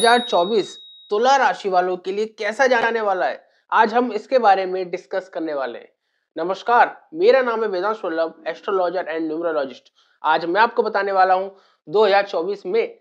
2024 तुला राशि वालों के लिए कैसा जाने वाला है आज हम इसके बारे में डिस्कस करने वाले हैं नमस्कार मेरा नाम है Vedant Vallabh astrologer and numerologist आज मैं आपको बताने वाला हूं 2024 में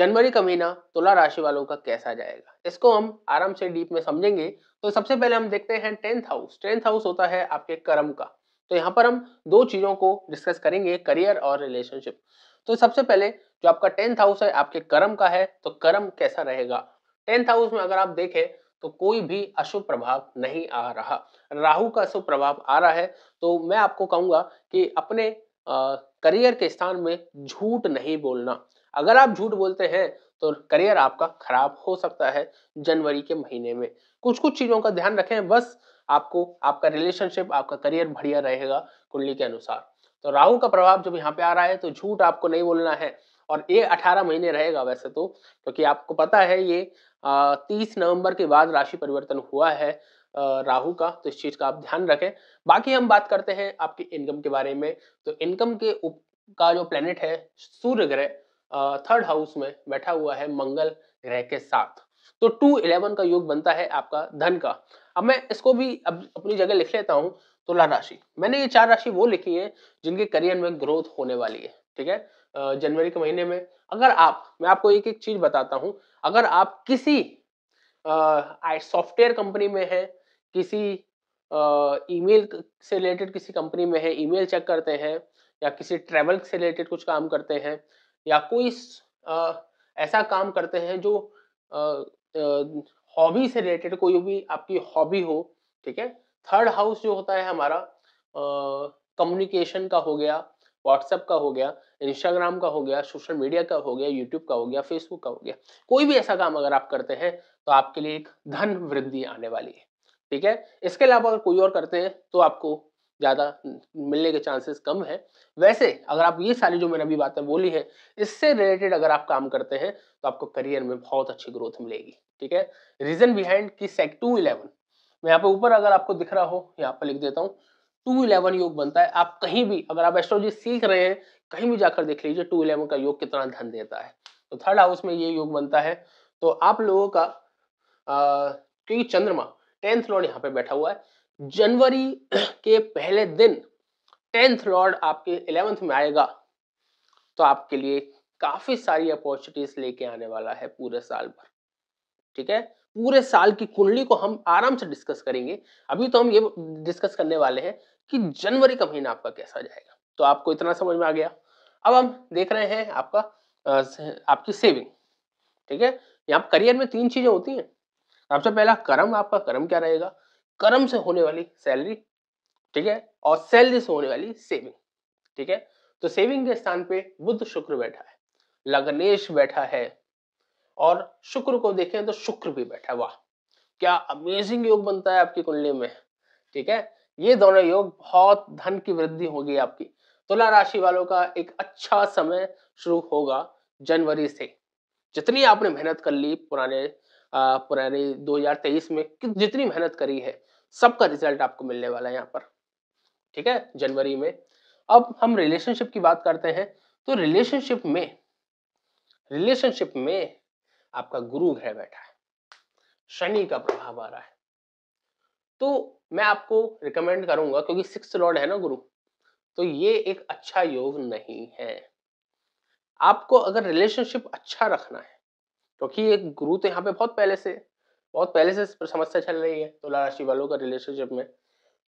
जनवरी का महीना तुला राशि वालों का कैसा जाएगा इसको हम आराम से डीप में समझेंगे तो सबसे पहले हम देखते हैं टेंथ हाउस टेंथ हाउस होता है आपके कर्म का तो यहाँ पर हम दो चीज़ों को डिस्कस करेंगे करियर और रिलेशनशिप तो सबसे पहले जो आपका टेंथ हाउस है आपके कर्म का है तो कर्म कैसा रहेगा टेंथ हाउस में अगर आप देखें तो कोई भी अशुभ प्रभाव नहीं आ रहा राहु का अशुभ प्रभाव आ रहा है तो मैं आपको कहूंगा कि अपने आ, करियर के स्थान में झूठ नहीं बोलना अगर आप झूठ बोलते हैं तो करियर आपका खराब हो सकता है जनवरी के महीने में कुछ कुछ चीज़ों का ध्यान रखें बस आपको आपका रिलेशनशिप आपका करियर बढ़िया रहेगा कुंडली के अनुसार तो राहु का प्रभाव जब यहाँ पे आ रहा है तो झूठ आपको नहीं बोलना है और ये 18 महीने रहेगा वैसे तो क्योंकि तो आपको पता है ये तीस नवंबर के बाद राशि परिवर्तन हुआ है राहु का तो इस चीज का आप ध्यान रखें बाकी हम बात करते हैं आपकी इनकम के बारे में तो इनकम के उप का जो प्लेनेट है सूर्य ग्रह थर्ड हाउस में बैठा हुआ है मंगल ग्रह के साथ तो टू इलेवन का योग बनता है आपका धन का अब मैं इसको भी अब अपनी जगह लिख लेता हूँ तुला तो राशि मैंने ये चार राशि वो लिखी है जिनके करियर में ग्रोथ होने वाली है ठीक है जनवरी के महीने में अगर आप मैं आपको एक एक चीज बताता हूँ अगर आप किसी सॉफ्टवेयर कंपनी में है किसी ईमेल से रिलेटेड किसी कंपनी में है ईमेल चेक करते हैं या किसी ट्रेवल से रिलेटेड कुछ काम करते हैं या कोई आ, ऐसा काम करते हैं जो हॉबी से रिलेटेड कोई भी आपकी हॉबी हो ठीक है थर्ड हाउस जो होता है हमारा कम्युनिकेशन का हो गया व्हाट्सएप का हो गया इंस्टाग्राम का हो गया सोशल मीडिया का हो गया यूट्यूब का हो गया फेसबुक का हो गया कोई भी ऐसा काम अगर आप करते हैं तो आपके लिए एक धन वृद्धि आने वाली है ठीक है इसके अलावा अगर कोई और करते हैं तो आपको ज़्यादा मिलने के चांसेस कम है वैसे अगर आप ये सारी जो मैंने अभी बातें बोली है इससे रिलेटेड अगर आप काम करते हैं तो आपको करियर में बहुत अच्छी ग्रोथ मिलेगी ठीक है रीजन बिहाइंड की सेक टू इलेवन मैं यहाँ पे ऊपर अगर आपको दिख रहा हो यहाँ पे लिख देता हूँ टू इलेवन योग बनता है आप कहीं भी अगर आप एस्ट्रोलॉजी सीख रहे हैं कहीं भी जाकर देख लीजिए टू इलेवन का योग कितना धन देता है तो थर्ड हाउस में ये योग बनता है तो आप लोगों का आ, क्योंकि चंद्रमा टेंथ लॉर्ड यहाँ पे बैठा हुआ है जनवरी के पहले दिन टेंथ लॉर्ड आपके इलेवंथ में आएगा तो आपके लिए काफी सारी अपॉर्चुनिटीज लेके आने वाला है पूरे साल भर ठीक है पूरे साल की कुंडली को हम आराम से डिस्कस करेंगे अभी तो हम ये डिस्कस करने वाले हैं कि जनवरी का महीना आपका कैसा जाएगा तो आपको इतना समझ में आ गया अब हम देख रहे हैं आपका आपकी सेविंग ठीक है यहाँ करियर में तीन चीजें होती हैं सबसे पहला कर्म आपका कर्म क्या रहेगा कर्म से होने वाली सैलरी ठीक है और सैलरी से होने वाली सेविंग ठीक है तो सेविंग के स्थान पे बुद्ध शुक्र बैठा है लग्नेश बैठा है और शुक्र को देखें तो शुक्र भी बैठा वाह क्या अमेजिंग योग बनता है आपकी कुंडली में ठीक है ये दोनों योग बहुत धन की वृद्धि होगी आपकी तुला राशि वालों का एक अच्छा समय शुरू होगा जनवरी से जितनी आपने मेहनत कर ली पुराने आ, पुराने 2023 में जितनी मेहनत करी है सबका रिजल्ट आपको मिलने वाला है यहाँ पर ठीक है जनवरी में अब हम रिलेशनशिप की बात करते हैं तो रिलेशनशिप में रिलेशनशिप में आपका गुरु ग्रह बैठा है शनि का प्रभाव आ रहा है तो मैं आपको रिकमेंड करूंगा क्योंकि सिक्स लॉर्ड है ना गुरु तो ये एक अच्छा योग नहीं है आपको अगर रिलेशनशिप अच्छा रखना है क्योंकि एक गुरु तो यहाँ पे बहुत पहले से बहुत पहले से समस्या चल रही है तुला तो राशि वालों का रिलेशनशिप में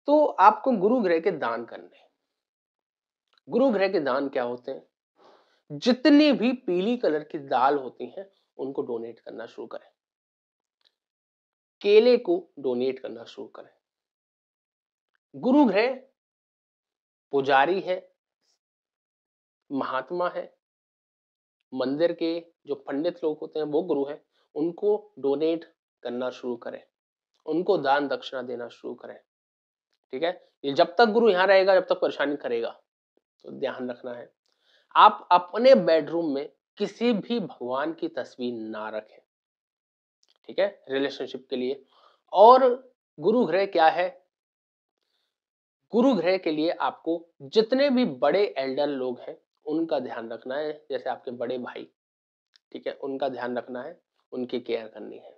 तो आपको गुरु ग्रह के दान करने गुरु ग्रह के दान क्या होते हैं जितनी भी पीली कलर की दाल होती है उनको डोनेट करना शुरू करें केले को डोनेट करना शुरू करें गुरु ग्रह पुजारी है महात्मा है मंदिर के जो पंडित लोग होते हैं वो गुरु हैं उनको डोनेट करना शुरू करें उनको दान दक्षिणा देना शुरू करें ठीक है ये जब तक गुरु यहाँ रहेगा जब तक परेशानी करेगा तो ध्यान रखना है आप अपने बेडरूम में किसी भी भगवान की तस्वीर ना रखें ठीक है रिलेशनशिप के लिए और गुरु ग्रह क्या है गुरु ग्रह के लिए आपको जितने भी बड़े एल्डर लोग हैं उनका ध्यान रखना है जैसे आपके बड़े भाई ठीक है उनका ध्यान रखना है उनकी केयर करनी है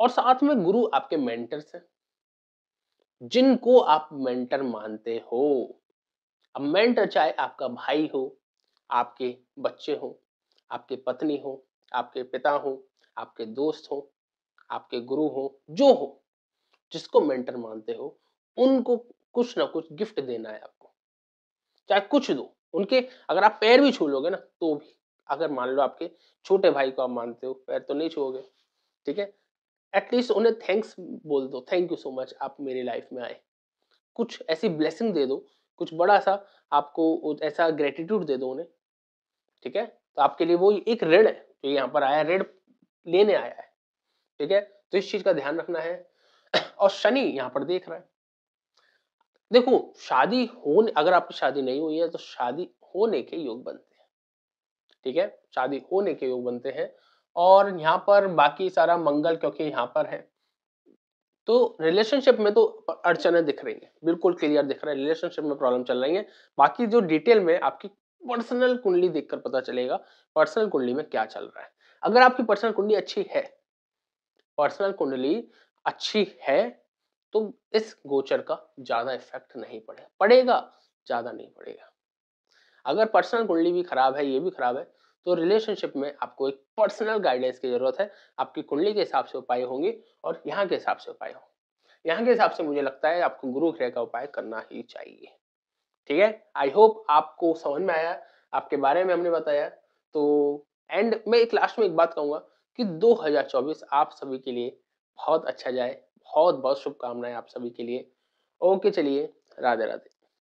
और साथ में गुरु आपके मेंटर्स हैं जिनको आप मेंटर मानते हो अब मेंटर चाहे आपका भाई हो आपके बच्चे हों आपके पत्नी हो आपके पिता हो आपके दोस्त हो आपके गुरु हो जो हो जिसको मेंटर मानते हो उनको कुछ ना कुछ गिफ्ट देना है आपको चाहे कुछ दो उनके अगर आप पैर भी छू लोगे ना तो भी अगर मान लो आपके छोटे भाई को आप मानते हो पैर तो नहीं छूओगे ठीक है एटलीस्ट उन्हें थैंक्स बोल दो थैंक यू सो मच आप मेरी लाइफ में आए कुछ ऐसी ब्लेसिंग दे दो कुछ बड़ा सा आपको ऐसा ग्रेटिट्यूड दे दो उन्हें ठीक है तो आपके लिए वो एक ऋण है जो यहाँ पर आया ऋण लेने आया है ठीक है तो इस चीज का ध्यान रखना है और शनि यहाँ पर देख रहा है देखो शादी होने अगर आपकी शादी नहीं हुई है तो शादी होने के योग बनते हैं ठीक है शादी होने के योग बनते हैं और यहाँ पर बाकी सारा मंगल क्योंकि यहाँ पर है तो रिलेशनशिप में तो अड़चने दिख रही है बिल्कुल क्लियर दिख रहा है रिलेशनशिप में प्रॉब्लम चल रही है बाकी जो डिटेल में आपकी पर्सनल कुंडली देखकर पता चलेगा पर्सनल कुंडली में क्या चल रहा है अगर आपकी पर्सनल कुंडली अच्छी है पर्सनल कुंडली अच्छी है तो इस गोचर का ज्यादा इफेक्ट नहीं पड़े पड़ेगा ज्यादा नहीं पड़ेगा अगर पर्सनल कुंडली भी खराब है ये भी खराब है तो रिलेशनशिप में आपको एक पर्सनल गाइडेंस की जरूरत है आपकी कुंडली के हिसाब से उपाय होंगे और यहाँ के हिसाब से उपाय होंगे यहाँ के हिसाब से मुझे लगता है आपको गुरु ग्रह का उपाय करना ही चाहिए ठीक है आई होप आपको समझ में आया आपके बारे में हमने बताया तो एंड मैं एक लास्ट में एक बात कहूँगा कि 2024 आप सभी के लिए बहुत अच्छा जाए बहुत बहुत शुभकामनाएं आप सभी के लिए ओके चलिए राधे राधे